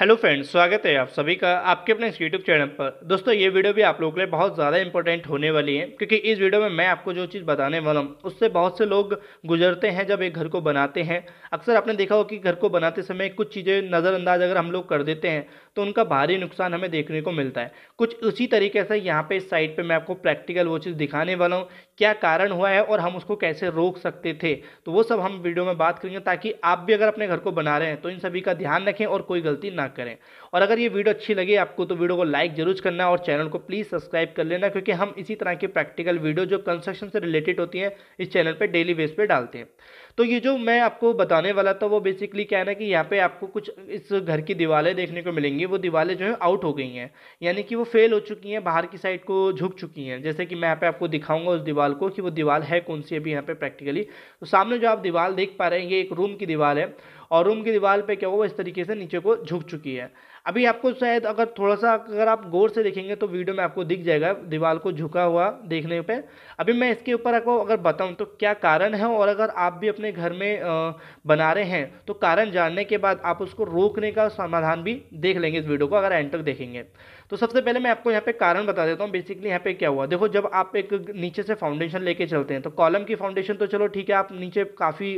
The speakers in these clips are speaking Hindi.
हेलो फ्रेंड्स स्वागत है आप सभी का आपके अपने इस यूट्यूब चैनल पर दोस्तों ये वीडियो भी आप लोगों के लिए बहुत ज़्यादा इंपॉर्टेंट होने वाली है क्योंकि इस वीडियो में मैं आपको जो चीज़ बताने वाला हूँ उससे बहुत से लोग गुजरते हैं जब एक घर को बनाते हैं अक्सर आपने देखा हो कि घर को बनाते समय कुछ चीज़ें नज़रअंदाज अगर हम लोग कर देते हैं तो उनका भारी नुकसान हमें देखने को मिलता है कुछ उसी तरीके से यहाँ पे इस साइड पे मैं आपको प्रैक्टिकल वो चीज़ दिखाने वाला हूँ क्या कारण हुआ है और हम उसको कैसे रोक सकते थे तो वो सब हम वीडियो में बात करेंगे ताकि आप भी अगर अपने घर को बना रहे हैं तो इन सभी का ध्यान रखें और कोई गलती ना करें और अगर ये वीडियो अच्छी लगे आपको तो वीडियो को लाइक जरूर करना और चैनल को प्लीज़ सब्सक्राइब कर लेना क्योंकि हम इसी तरह की प्रैक्टिकल वीडियो जो कंस्ट्रक्शन से रिलेटेड होती है इस चैनल पर डेली बेस पर डालते हैं तो ये जो मैं आपको बताने वाला था वो बेसिकली क्या है ना कि यहाँ पे आपको कुछ इस घर की दीवारें देखने को मिलेंगी वो दीवारें जो है आउट हो गई हैं यानी कि वो फेल हो चुकी हैं बाहर की साइड को झुक चुकी हैं जैसे कि मैं यहाँ पे आपको दिखाऊंगा उस दीवार को कि वो दीवार है कौन सी अभी यहाँ पे प्रैक्टिकली तो सामने जो आप दीवार देख पा रहे हैं ये एक रूम की दीवार है और रूम की दीवार पे क्या होगा इस तरीके से नीचे को झुक चुकी है अभी आपको शायद अगर थोड़ा सा अगर आप गौर से देखेंगे तो वीडियो में आपको दिख जाएगा दीवार को झुका हुआ देखने पे अभी मैं इसके ऊपर आपको अगर बताऊं तो क्या कारण है और अगर आप भी अपने घर में बना रहे हैं तो कारण जानने के बाद आप उसको रोकने का समाधान भी देख लेंगे इस वीडियो को अगर एंड तक देखेंगे तो सबसे पहले मैं आपको यहाँ पे कारण बता देता हूँ बेसिकली यहाँ पे क्या हुआ देखो जब आप एक नीचे से फाउंडेशन लेके चलते हैं तो कॉलम की फाउंडेशन तो चलो ठीक है आप नीचे काफ़ी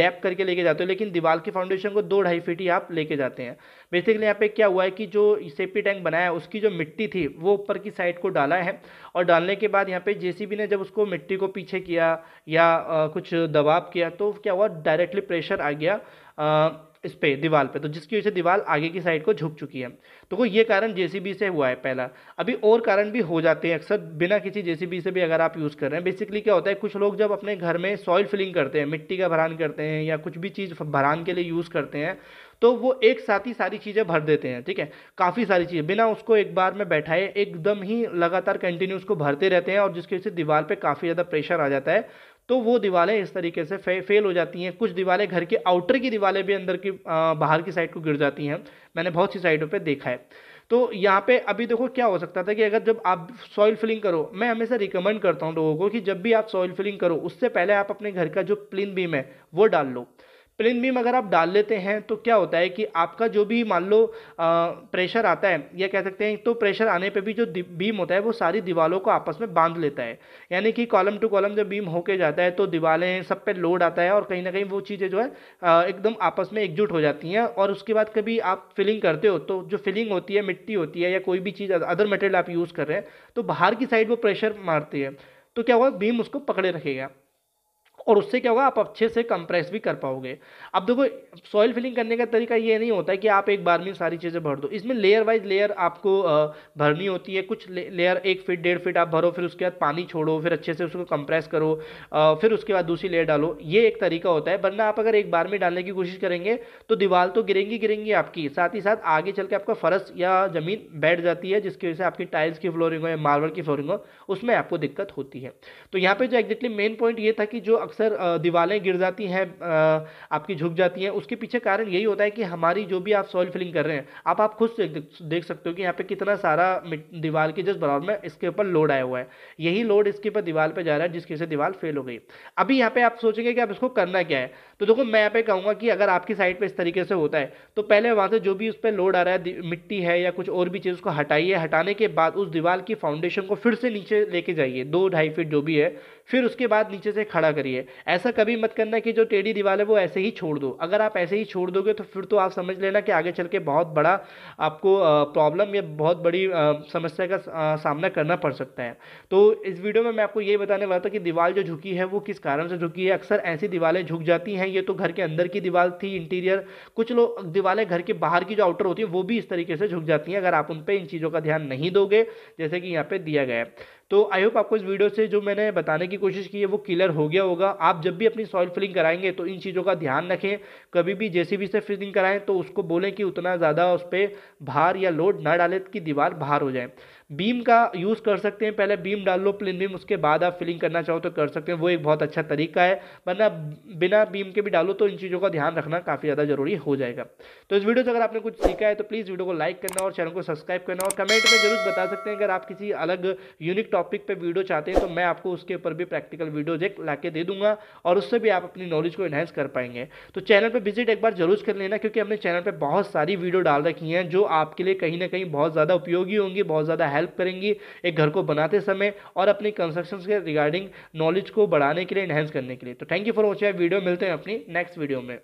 डैप करके लेके जाते हो लेकिन दीवार की फाउंडेशन को दो ढाई फीट ही आप लेके जाते हैं बेसिकली यहाँ पे क्या हुआ है कि जो सेफ्टी टैंक बनाया है उसकी जो मिट्टी थी वो ऊपर की साइड को डाला है और डालने के बाद यहाँ पे जे ने जब उसको मिट्टी को पीछे किया या कुछ दबाव किया तो क्या हुआ डायरेक्टली प्रेशर आ गया इस पे दीवार पे तो जिसकी वजह से दीवार आगे की साइड को झुक चुकी है तो वो ये कारण जेसीबी से हुआ है पहला अभी और कारण भी हो जाते हैं अक्सर बिना किसी जेसीबी से भी अगर आप यूज़ कर रहे हैं बेसिकली क्या होता है कुछ लोग जब अपने घर में सॉइल फिलिंग करते हैं मिट्टी का भरान करते हैं या कुछ भी चीज़ भरान के लिए यूज़ करते हैं तो वो एक साथ ही सारी चीज़ें भर देते हैं ठीक है काफ़ी सारी चीज़ें बिना उसको एक बार में बैठाए एकदम ही लगातार कंटिन्यू उसको भरते रहते हैं और जिसकी वजह से दीवार पर काफ़ी ज़्यादा प्रेशर आ जाता है तो वो दीवारें इस तरीके से फे, फेल हो जाती हैं कुछ दीवारें घर के आउटर की दीवारें भी अंदर की आ, बाहर की साइड को गिर जाती हैं मैंने बहुत सी साइडों पे देखा है तो यहाँ पे अभी देखो क्या हो सकता था कि अगर जब आप सॉइल फिलिंग करो मैं हमेशा रिकमेंड करता हूँ लोगों को कि जब भी आप सॉइल फिलिंग करो उससे पहले आप अपने घर का जो प्लिन बीम है वो डाल लो प्लेन बीम अगर आप डाल लेते हैं तो क्या होता है कि आपका जो भी मान लो प्रेशर आता है या कह सकते हैं तो प्रेशर आने पे भी जो बीम होता है वो सारी दीवारों को आपस में बांध लेता है यानी कि कॉलम टू कॉलम जब बीम होके जाता है तो दीवारें सब पे लोड आता है और कहीं ना कहीं वो चीज़ें जो है एकदम आपस में एकजुट हो जाती हैं और उसके बाद कभी आप फिलिंग करते हो तो जो फिलिंग होती है मिट्टी होती है या कोई भी चीज़ अदर मटेरियल आप यूज़ कर रहे हैं तो बाहर की साइड वो प्रेशर मारती है तो क्या हुआ बीम उसको पकड़े रखेगा और उससे क्या होगा आप अच्छे से कंप्रेस भी कर पाओगे अब देखो सॉइल फिलिंग करने का तरीका ये नहीं होता है कि आप एक बार में सारी चीज़ें भर दो इसमें लेयर वाइज लेयर आपको भरनी होती है कुछ लेयर एक फिट डेढ़ फिट आप भरो फिर उसके बाद पानी छोड़ो फिर अच्छे से उसको कंप्रेस करो फिर उसके बाद दूसरी लेयर डालो ये एक तरीका होता है वरना आप अगर एक बार में डालने की कोशिश करेंगे तो दीवार तो गिरेंगी गिरेंगी आपकी साथ ही साथ आगे चल के आपका फर्श या ज़मीन बैठ जाती है जिसकी वजह से आपकी टाइल्स की फ्लोरिंग हो या मार्बल की फ्लोरिंग हो उसमें आपको दिक्कत होती है तो यहाँ पर जो एग्जैक्टली मेन पॉइंट ये था कि जो अक्सर दीवारें गिर जाती हैं आपकी झुक जाती हैं उसके पीछे कारण यही होता है कि हमारी जो भी आप सॉइल फिलिंग कर रहे हैं आप आप खुद देख सकते हो कि यहाँ पे कितना सारा दीवार के जस्ट बराबर में इसके ऊपर लोड आया हुआ है यही लोड इसके ऊपर दीवार पर जा रहा है जिसकी वजह से दीवार फेल हो गई अभी यहाँ पर आप सोचेंगे कि आप इसको करना क्या है तो देखो मैं यहाँ पे कहूँगा कि अगर आपकी साइड पर इस तरीके से होता है तो पहले वहाँ से जो भी उस पर लोड आ रहा है मिट्टी है या कुछ और भी चीज़ उसको हटाइए हटाने के बाद उस दीवार की फाउंडेशन को फिर से नीचे लेके जाइए दो ढाई फीट जो भी है फिर उसके बाद नीचे से खड़ा करिए ऐसा कभी मत करना कि जो टेढ़ी दीवार है वो ऐसे ही छोड़ दो अगर आप ऐसे ही छोड़ दोगे तो फिर तो आप समझ लेना कि आगे चल के बहुत बड़ा आपको प्रॉब्लम या बहुत बड़ी समस्या का सामना करना पड़ सकता है तो इस वीडियो में मैं आपको ये बताने वाला था कि दीवार जो झुकी है वो किस कारण से झुकी है अक्सर ऐसी दीवारें झुक जाती हैं ये तो घर के अंदर की दीवार थी इंटीरियर कुछ लोग दीवारें घर के बाहर की जो आउटर होती है वो भी इस तरीके से झुक जाती हैं अगर आप उन पर इन चीज़ों का ध्यान नहीं दोगे जैसे कि यहाँ पर दिया गया है तो आई होप आपको इस वीडियो से जो मैंने बताने की कोशिश की है वो क्लियर हो गया होगा आप जब भी अपनी सॉइल फिलिंग कराएंगे तो इन चीज़ों का ध्यान रखें कभी भी भी से फिलिंग कराएं तो उसको बोलें कि उतना ज़्यादा उस पर भार या लोड ना डालें कि दीवार बाहर हो जाए बीम का यूज़ कर सकते हैं पहले बीम डाल लो प्लेन बीम उसके बाद आप फिलिंग करना चाहो तो कर सकते हैं वो एक बहुत अच्छा तरीका है वरना बिना बीम के भी डालो तो इन चीज़ों का ध्यान रखना काफ़ी ज़्यादा जरूरी हो जाएगा तो इस वीडियो से अगर आपने कुछ सीखा है तो प्लीज़ वीडियो को लाइक करना और चैनल को सब्सक्राइब करना और कमेंट में जरूर बता सकते हैं अगर आप किसी अलग यूनिक टॉपिक पे वीडियो चाहते हैं तो मैं आपको उसके ऊपर भी प्रैक्टिकल वीडियोज एक ला दे दूंगा और उससे भी आप अपनी नॉलेज को इन्हेंस कर पाएंगे तो चैनल पर विजिट एक बार जरूर कर लेना क्योंकि हमने चैनल पर बहुत सारी वीडियो डाल रखी हैं जो आपके लिए कहीं ना कहीं बहुत ज़्यादा उपयोगी होंगी बहुत ज़्यादा हेल्प करेंगी एक घर को बनाते समय और अपनी कंस्ट्रक्शन के रिगार्डिंग नॉलेज को बढ़ाने के लिए इन्हेंस करने के लिए तो thank you for watching video मिलते हैं अपनी नेक्स्ट वीडियो में